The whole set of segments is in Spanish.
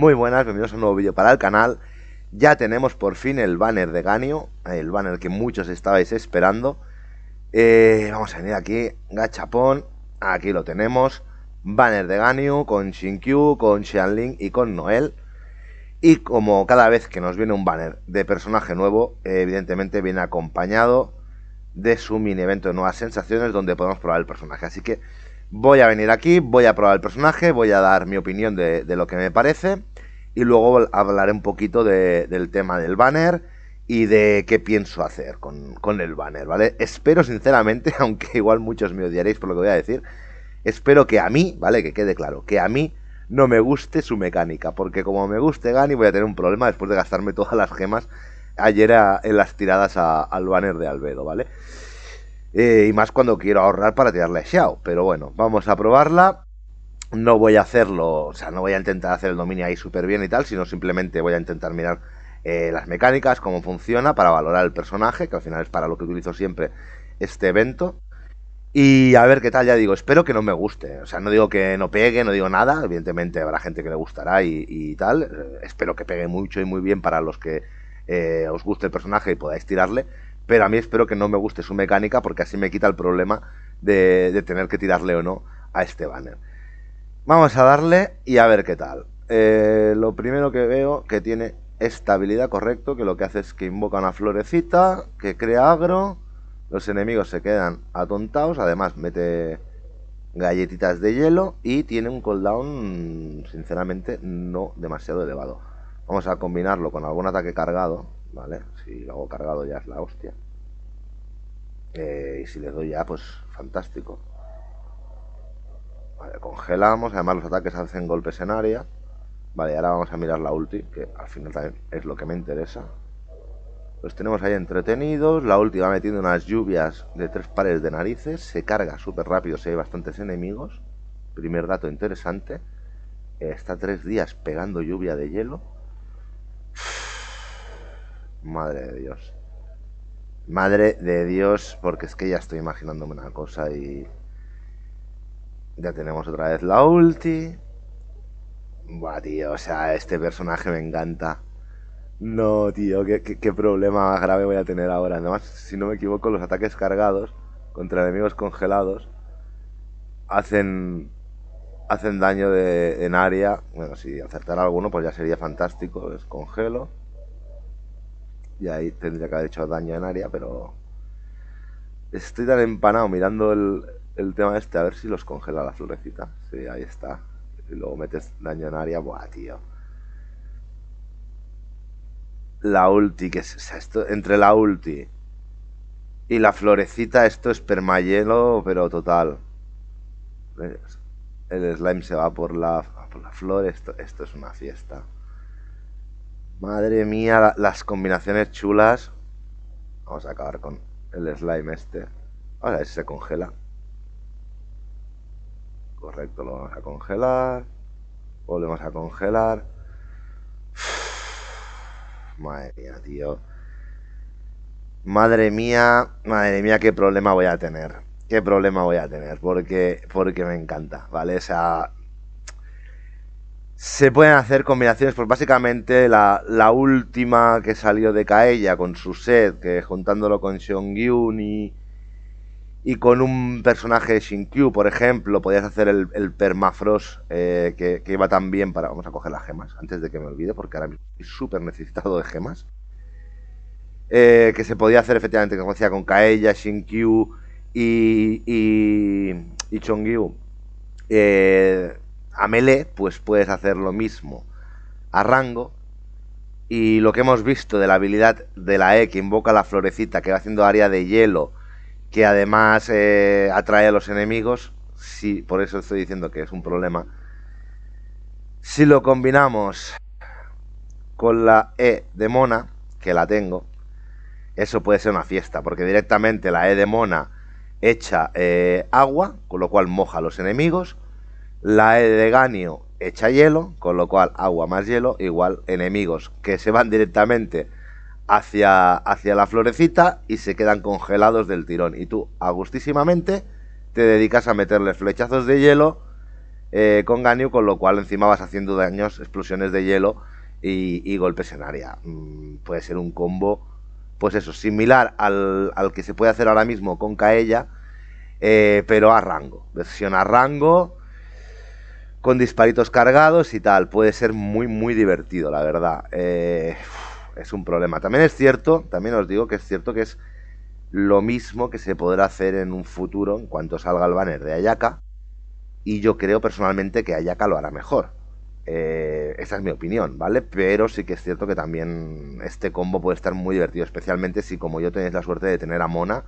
Muy buenas, bienvenidos a un nuevo vídeo para el canal. Ya tenemos por fin el banner de Ganyu el banner que muchos estabais esperando. Eh, vamos a venir aquí, gachapón, aquí lo tenemos. Banner de Ganyu con Shinkyu, con Xianling y con Noel. Y como cada vez que nos viene un banner de personaje nuevo, evidentemente viene acompañado de su mini evento de nuevas sensaciones donde podemos probar el personaje. Así que voy a venir aquí, voy a probar el personaje, voy a dar mi opinión de lo que me parece y luego hablaré un poquito del tema del banner y de qué pienso hacer con, el banner, ¿vale? Espero sinceramente, aunque igual muchos me odiaréis por lo que voy a decir, espero que a mí, ¿vale? Que quede claro, que a mí no me guste su mecánica, porque como me guste Gani voy a tener un problema después de gastarme todas las gemas ayer en las tiradas al banner de Albedo, ¿vale? Eh, y más cuando quiero ahorrar para tirarle a Xiao, pero bueno, vamos a probarla no voy a hacerlo, o sea, no voy a intentar hacer el dominio ahí súper bien y tal, sino simplemente voy a intentar mirar eh, las mecánicas, cómo funciona, para valorar el personaje, que al final es para lo que utilizo siempre este evento. Y a ver qué tal, ya digo, espero que no me guste. O sea, no digo que no pegue, no digo nada. Evidentemente habrá gente que le gustará y, tal. Eh, espero que pegue mucho y muy bien para los que eh, os guste el personaje y podáis tirarle. Pero a mí espero que no me guste su mecánica porque así me quita el problema de tener que tirarle o no a este banner. Vamos a darle y a ver qué tal. Eh, lo primero que veo que tiene estabilidad correcto, que lo que hace es que invoca una florecita, que crea agro, los enemigos se quedan atontados, además mete galletitas de hielo y tiene un cooldown sinceramente no demasiado elevado. Vamos a combinarlo con algún ataque cargado, ¿vale? Si lo hago cargado ya es la hostia. Eh, y si le doy ya, pues fantástico. Vale, congelamos. Además, los ataques hacen golpes en área. Vale, ahora vamos a mirar la ulti, que al final también es lo que me interesa. Los tenemos ahí entretenidos. La ulti va metiendo unas lluvias de tres pares de narices. Se carga súper rápido si hay bastantes enemigos. Primer dato interesante. Está tres días pegando lluvia de hielo. Madre de Dios. Madre de Dios, porque es que ya estoy imaginándome una cosa y ya tenemos otra vez la ulti. Buah, tío, o sea, este personaje me encanta. No, tío, qué, problema grave voy a tener ahora. Además, si no me equivoco, los ataques cargados contra enemigos congelados hacen hacen daño en área. Bueno, si acertara alguno, pues ya sería fantástico. es congelo. Y ahí tendría que haber hecho daño en área, pero. Estoy tan empanado mirando el, el tema este, a ver si los congela la florecita. Sí, ahí está. Y luego metes daño en área, buah, tío. La ulti, que es esto, entre la ulti y la florecita, esto es permayelo, pero total. El slime se va por la, flor, esto, es una fiesta. Madre mía, las combinaciones chulas. Vamos a acabar con el slime este. Ahora a ver si se congela perfecto, lo vamos a congelar, volvemos a congelar. madre mía, tío. Madre mía, madre mía, qué problema voy a tener. Qué problema voy a tener, porque, porque me encanta, ¿vale? O sea, se pueden hacer combinaciones, pues básicamente la, última que salió de Kaella con su set, que juntándolo con Sean y con un personaje de Shinkyu, por ejemplo, podías hacer el, el permafrost eh, que, iba tan bien para... Vamos a coger las gemas, antes de que me olvide, porque ahora mismo estoy súper necesitado de gemas. Eh, que se podía hacer efectivamente, como decía, con Kaella, Shinkyu y, y, y Chongyu. Eh, a Melee, pues puedes hacer lo mismo a rango. Y lo que hemos visto de la habilidad de la E que invoca la florecita que va haciendo área de hielo que además eh, atrae a los enemigos. Sí, por eso estoy diciendo que es un problema. Si lo combinamos con la E de mona, que la tengo, eso puede ser una fiesta, porque directamente la E de mona echa eh, agua, con lo cual moja a los enemigos. La E de ganio echa hielo, con lo cual agua más hielo igual enemigos que se van directamente hacia, hacia la florecita y se quedan congelados del tirón. Y tú, agustísimamente, te dedicas a meterle flechazos de hielo eh, con Ganyu, con lo cual encima vas haciendo daños, explosiones de hielo y, golpes en área. Mm, puede ser un combo, pues eso, similar al, que se puede hacer ahora mismo con caella eh, pero a rango. Versión a rango, con disparitos cargados y tal. Puede ser muy, muy divertido, la verdad. Eh, es un problema. También es cierto, también os digo que es cierto que es lo mismo que se podrá hacer en un futuro en cuanto salga el banner de Ayaka. Y yo creo personalmente que Ayaka lo hará mejor. Eh, esa es mi opinión, ¿vale? Pero sí que es cierto que también este combo puede estar muy divertido, especialmente si como yo tenéis la suerte de tener a Mona,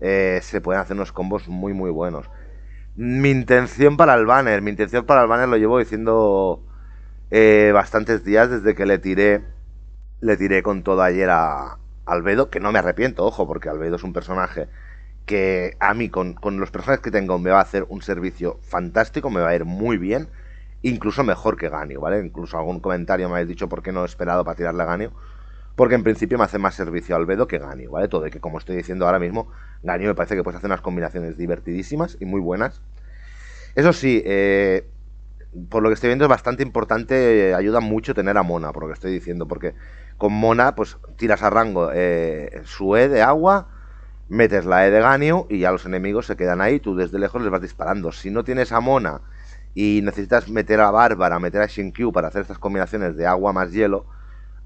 eh, se pueden hacer unos combos muy, muy buenos. Mi intención para el banner, mi intención para el banner lo llevo diciendo eh, bastantes días desde que le tiré le tiré con todo ayer a Albedo, que no me arrepiento, ojo, porque Albedo es un personaje que a mí, con, los personajes que tengo, me va a hacer un servicio fantástico, me va a ir muy bien, incluso mejor que Ganio, ¿vale? Incluso algún comentario me habéis dicho por qué no he esperado para tirarle a Ganio, porque en principio me hace más servicio Albedo que Ganio, ¿vale? Todo de que, como estoy diciendo ahora mismo, Ganio me parece que puedes hacer unas combinaciones divertidísimas y muy buenas. Eso sí, eh, por lo que estoy viendo, es bastante importante, ayuda mucho tener a Mona, por lo que estoy diciendo, porque con Mona, pues tiras a rango eh, su E de agua, metes la E de ganio y ya los enemigos se quedan ahí, tú desde lejos les vas disparando. Si no tienes a Mona y necesitas meter a Bárbara, meter a Shinkyu para hacer estas combinaciones de agua más hielo,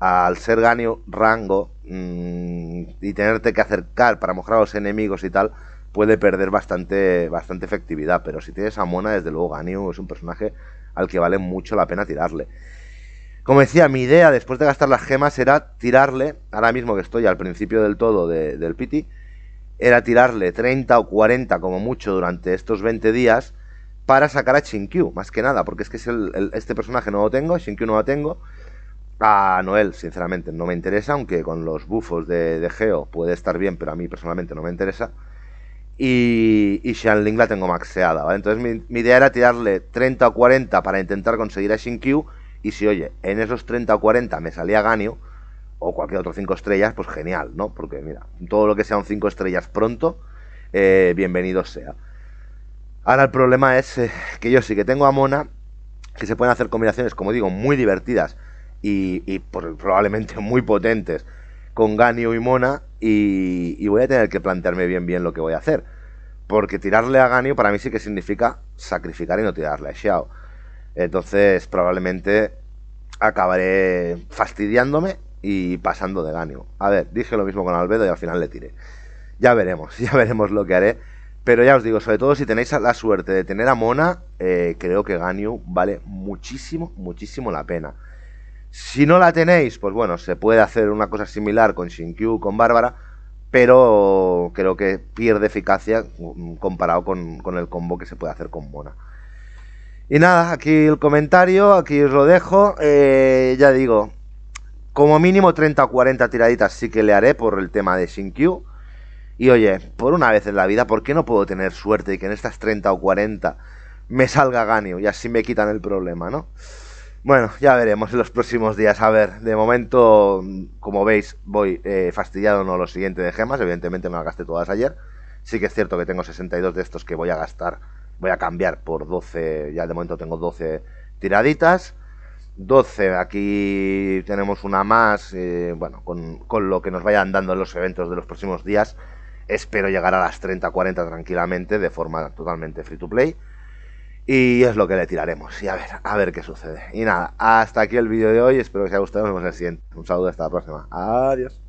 al ser Ganyu rango mm, y tenerte que acercar para mojar a los enemigos y tal, puede perder bastante, bastante efectividad. Pero si tienes a Mona, desde luego Ganyu es un personaje al que vale mucho la pena tirarle. Como decía, mi idea después de gastar las gemas era tirarle, ahora mismo que estoy al principio del todo del Pity, era tirarle 30 o 40 como mucho durante estos 20 días para sacar a Shinkyu, más que nada, porque es que es este personaje no lo tengo, Shinkyu no lo tengo, a Noel, sinceramente, no me interesa, aunque con los bufos de Geo puede estar bien, pero a mí personalmente no me interesa y, y Shanling la tengo maxeada, Entonces mi, idea era tirarle 30 o 40 para intentar conseguir a Q. y si, oye, en esos 30 o 40 me salía Ganio o cualquier otro 5 estrellas, pues genial, ¿no? Porque mira, todo lo que sea un 5 estrellas pronto, eh, bienvenido sea. Ahora el problema es eh, que yo sí que tengo a Mona, que se pueden hacer combinaciones, como digo, muy divertidas y, pues, probablemente muy potentes con Ganio y Mona y, voy a tener que plantearme bien bien lo que voy a hacer. Porque tirarle a Ganio para mí sí que significa sacrificar y no tirarle a Xiao. Entonces probablemente acabaré fastidiándome y pasando de Ganio. A ver, dije lo mismo con Albedo y al final le tiré. Ya veremos, ya veremos lo que haré. Pero ya os digo, sobre todo si tenéis la suerte de tener a Mona, eh, creo que Ganyu vale muchísimo, muchísimo la pena. Si no la tenéis, pues bueno, se puede hacer una cosa similar con Shinkyu, con Bárbara, pero creo que pierde eficacia comparado con, el combo que se puede hacer con Mona. Y nada, aquí el comentario, aquí os lo dejo. Eh, ya digo, como mínimo 30 o 40 tiraditas sí que le haré por el tema de Shinkyu. Y oye, por una vez en la vida, ¿por qué no puedo tener suerte y que en estas 30 o 40 me salga Ganyu? y así me quitan el problema, ¿no? Bueno, ya veremos en los próximos días. A ver, de momento, como veis, voy eh, fastidiado no lo siguiente de gemas. Evidentemente me las gasté todas ayer. Sí que es cierto que tengo 62 de estos que voy a gastar. Voy a cambiar por 12. Ya de momento tengo 12 tiraditas. 12, aquí tenemos una más. Eh, bueno, con, con lo que nos vayan dando en los eventos de los próximos días. Espero llegar a las 30-40 tranquilamente, de forma totalmente free to play. Y es lo que le tiraremos. Y a ver, a ver qué sucede. Y nada, hasta aquí el vídeo de hoy. Espero que os haya gustado. Nos vemos en el siguiente. Un saludo hasta la próxima. Adiós.